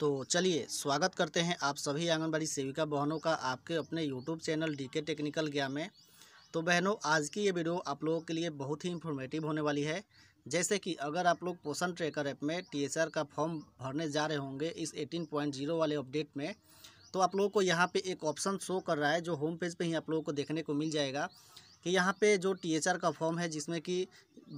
तो चलिए स्वागत करते हैं आप सभी आंगनबाड़ी सेविका बहनों का आपके अपने YouTube channel D K technical ज्ञान में तो बहनों आज की ये वीडियो आप लोगों के लिए बहुत ही इन्फॉर्मेटिव होने वाली है जैसे कि अगर आप लोग पोषण ट्रैकर ऐप में टी का फॉर्म भरने जा रहे होंगे इस 18.0 वाले अपडेट में तो आप लोगों को यहाँ पे एक ऑप्शन शो कर रहा है जो होम पेज पे ही आप लोगों को देखने को मिल जाएगा कि यहाँ पे जो टी का फॉर्म है जिसमें कि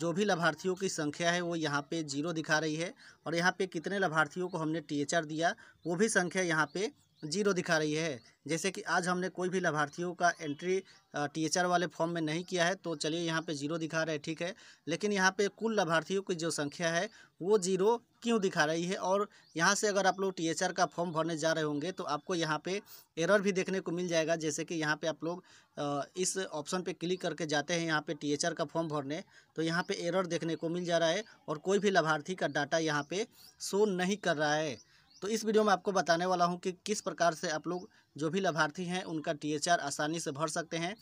जो भी लाभार्थियों की संख्या है वो यहाँ पे जीरो दिखा रही है और यहाँ पे कितने लाभार्थियों को हमने टी दिया वो भी संख्या यहाँ पे जीरो दिखा रही है जैसे कि आज हमने कोई भी लाभार्थियों का एंट्री टीएचआर वाले फॉर्म में नहीं किया है तो चलिए यहाँ पे जीरो दिखा रहे हैं ठीक है लेकिन यहाँ पे कुल लाभार्थियों की जो संख्या है वो जीरो क्यों दिखा रही है और यहाँ से अगर आप लोग आर का फॉर्म भरने जा रहे होंगे तो आपको यहाँ पे एरर भी देखने को मिल जाएगा जैसे कि यहाँ पे आप लोग इस ऑप्शन पे क्लिक करके जाते हैं यहाँ पे आर का फॉर्म भरने तो यहाँ पे एरर देखने को मिल जा रहा है और कोई भी लाभार्थी का डाटा यहाँ पे शो नहीं कर रहा है तो इस वीडियो में आपको बताने वाला हूँ कि किस प्रकार से आप लोग जो भी लाभार्थी हैं उनका टी आसानी से भर सकते हैं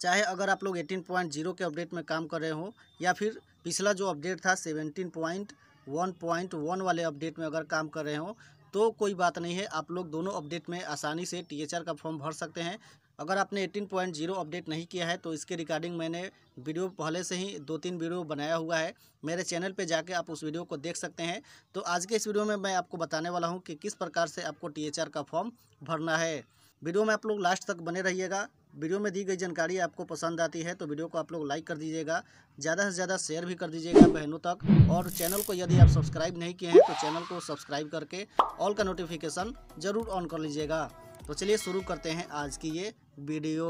चाहे अगर आप लोग 18.0 के अपडेट में काम कर रहे हो या फिर पिछला जो अपडेट था 17.1.1 वाले अपडेट में अगर काम कर रहे हो तो कोई बात नहीं है आप लोग दोनों अपडेट में आसानी से टी का फॉर्म भर सकते हैं अगर आपने 18.0 अपडेट नहीं किया है तो इसके रिगार्डिंग मैंने वीडियो पहले से ही दो तीन वीडियो बनाया हुआ है मेरे चैनल पे जाके आप उस वीडियो को देख सकते हैं तो आज के इस वीडियो में मैं आपको बताने वाला हूँ कि किस प्रकार से आपको टी का फॉर्म भरना है वीडियो में आप लोग लास्ट तक बने रहिएगा वीडियो में दी गई जानकारी आपको पसंद आती है तो वीडियो को आप लोग लाइक कर दीजिएगा ज़्यादा से ज़्यादा शेयर भी कर दीजिएगा बहनों तक और चैनल को यदि आप सब्सक्राइब नहीं किए हैं तो चैनल को सब्सक्राइब करके ऑल का नोटिफिकेशन ज़रूर ऑन कर लीजिएगा तो चलिए शुरू करते हैं आज की ये वीडियो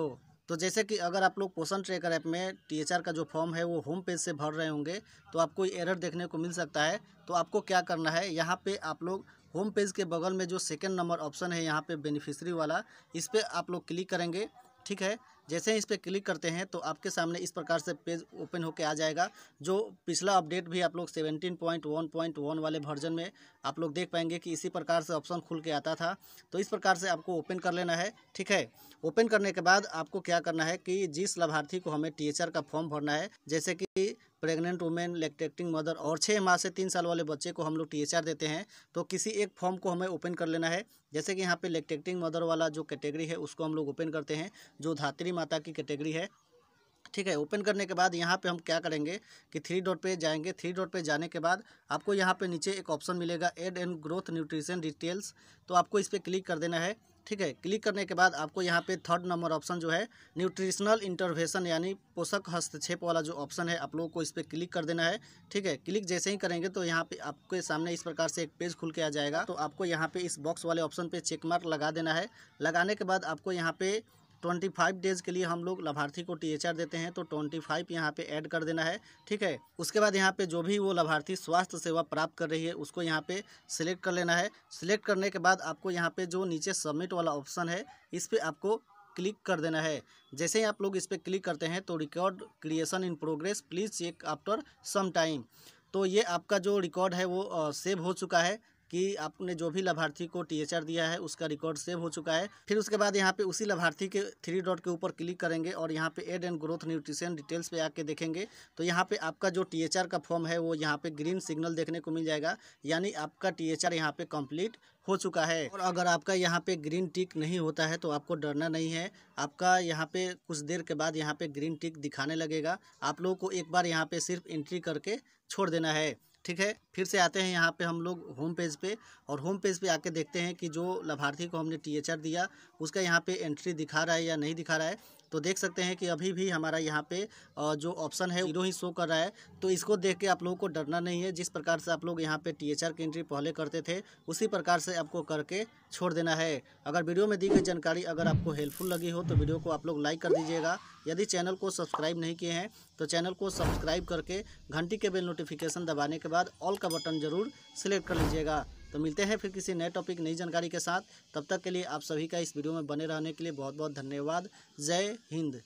तो जैसे कि अगर आप लोग पोषण ट्रेकर ऐप में टी का जो फॉर्म है वो होम पेज से भर रहे होंगे तो आपको एरर देखने को मिल सकता है तो आपको क्या करना है यहाँ पे आप लोग होम पेज के बगल में जो सेकेंड नंबर ऑप्शन है यहाँ पे बेनिफिशरी वाला इस पर आप लोग क्लिक करेंगे ठीक है जैसे ही इस पर क्लिक करते हैं तो आपके सामने इस प्रकार से पेज ओपन होकर आ जाएगा जो पिछला अपडेट भी आप लोग 17.1.1 वाले वर्जन में आप लोग देख पाएंगे कि इसी प्रकार से ऑप्शन खुल के आता था तो इस प्रकार से आपको ओपन कर लेना है ठीक है ओपन करने के बाद आपको क्या करना है कि जिस लाभार्थी को हमें टीचर का फॉर्म भरना है जैसे कि प्रेग्नेंट वुमेन लेक्टेक्टिंग मदर और छः माह से तीन साल वाले बच्चे को हम लोग टी देते हैं तो किसी एक फॉर्म को हमें ओपन कर लेना है जैसे कि यहाँ पे लेक्टेक्टिंग मदर वाला जो कैटेगरी है उसको हम लोग ओपन करते हैं जो धात्री माता की कैटेगरी है ठीक है ओपन करने के बाद यहाँ पे हम क्या करेंगे कि थ्री डॉट पे जाएंगे थ्री डॉट पे जाने के बाद आपको यहाँ पे नीचे एक ऑप्शन मिलेगा add and growth nutrition details तो आपको इस पर क्लिक कर देना है ठीक है क्लिक करने के बाद आपको यहाँ पे थर्ड नंबर ऑप्शन जो है न्यूट्रिशनल इंटरवेशन यानी पोषक हस्तक्षेप वाला जो ऑप्शन है आप लोगों को इस पर क्लिक कर देना है ठीक है क्लिक जैसे ही करेंगे तो यहाँ पे आपके सामने इस प्रकार से एक पेज खुल के आ जाएगा तो आपको यहाँ पे इस बॉक्स वाले ऑप्शन पे चेक मार्क लगा देना है लगाने के बाद आपको यहाँ पे ट्वेंटी फाइव डेज़ के लिए हम लोग लाभार्थी को टी देते हैं तो ट्वेंटी फाइव यहाँ पर ऐड कर देना है ठीक है उसके बाद यहाँ पर जो भी वो लाभार्थी स्वास्थ्य सेवा प्राप्त कर रही है उसको यहाँ पे सिलेक्ट कर लेना है सिलेक्ट करने के बाद आपको यहाँ पे जो नीचे सबमिट वाला ऑप्शन है इस पर आपको क्लिक कर देना है जैसे ही आप लोग इस पर क्लिक करते हैं तो record creation in progress please check after some time तो ये आपका जो रिकॉर्ड है वो सेव हो चुका है कि आपने जो भी लाभार्थी को टी दिया है उसका रिकॉर्ड सेव हो चुका है फिर उसके बाद यहाँ पे उसी लाभार्थी के थ्री डॉट के ऊपर क्लिक करेंगे और यहाँ पे add and growth nutrition details पे आके देखेंगे तो यहाँ पे आपका जो टी का फॉर्म है वो यहाँ पे ग्रीन सिग्नल देखने को मिल जाएगा यानी आपका टी एच यहाँ पे कम्प्लीट हो चुका है और अगर आपका यहाँ पे ग्रीन टिक नहीं होता है तो आपको डरना नहीं है आपका यहाँ पे कुछ देर के बाद यहाँ पे ग्रीन टिक दिखाने लगेगा आप लोगों को एक बार यहाँ पे सिर्फ एंट्री करके छोड़ देना है ठीक है फिर से आते हैं यहाँ पे हम लोग होम पेज पे और होम पेज पे आके देखते हैं कि जो लाभार्थी को हमने टीएचआर दिया उसका यहाँ पे एंट्री दिखा रहा है या नहीं दिखा रहा है तो देख सकते हैं कि अभी भी हमारा यहाँ पे जो ऑप्शन है जीरो ही शो कर रहा है तो इसको देख के आप लोगों को डरना नहीं है जिस प्रकार से आप लोग यहाँ पे आर की एंट्री पहले करते थे उसी प्रकार से आपको करके छोड़ देना है अगर वीडियो में दी गई जानकारी अगर आपको हेल्पफुल लगी हो तो वीडियो को आप लोग लाइक कर दीजिएगा यदि चैनल को सब्सक्राइब नहीं किए हैं तो चैनल को सब्सक्राइब करके घंटी के बेल नोटिफिकेशन दबाने के बाद ऑल का बटन ज़रूर सिलेक्ट कर लीजिएगा तो मिलते हैं फिर किसी नए टॉपिक नई जानकारी के साथ तब तक के लिए आप सभी का इस वीडियो में बने रहने के लिए बहुत बहुत धन्यवाद जय हिंद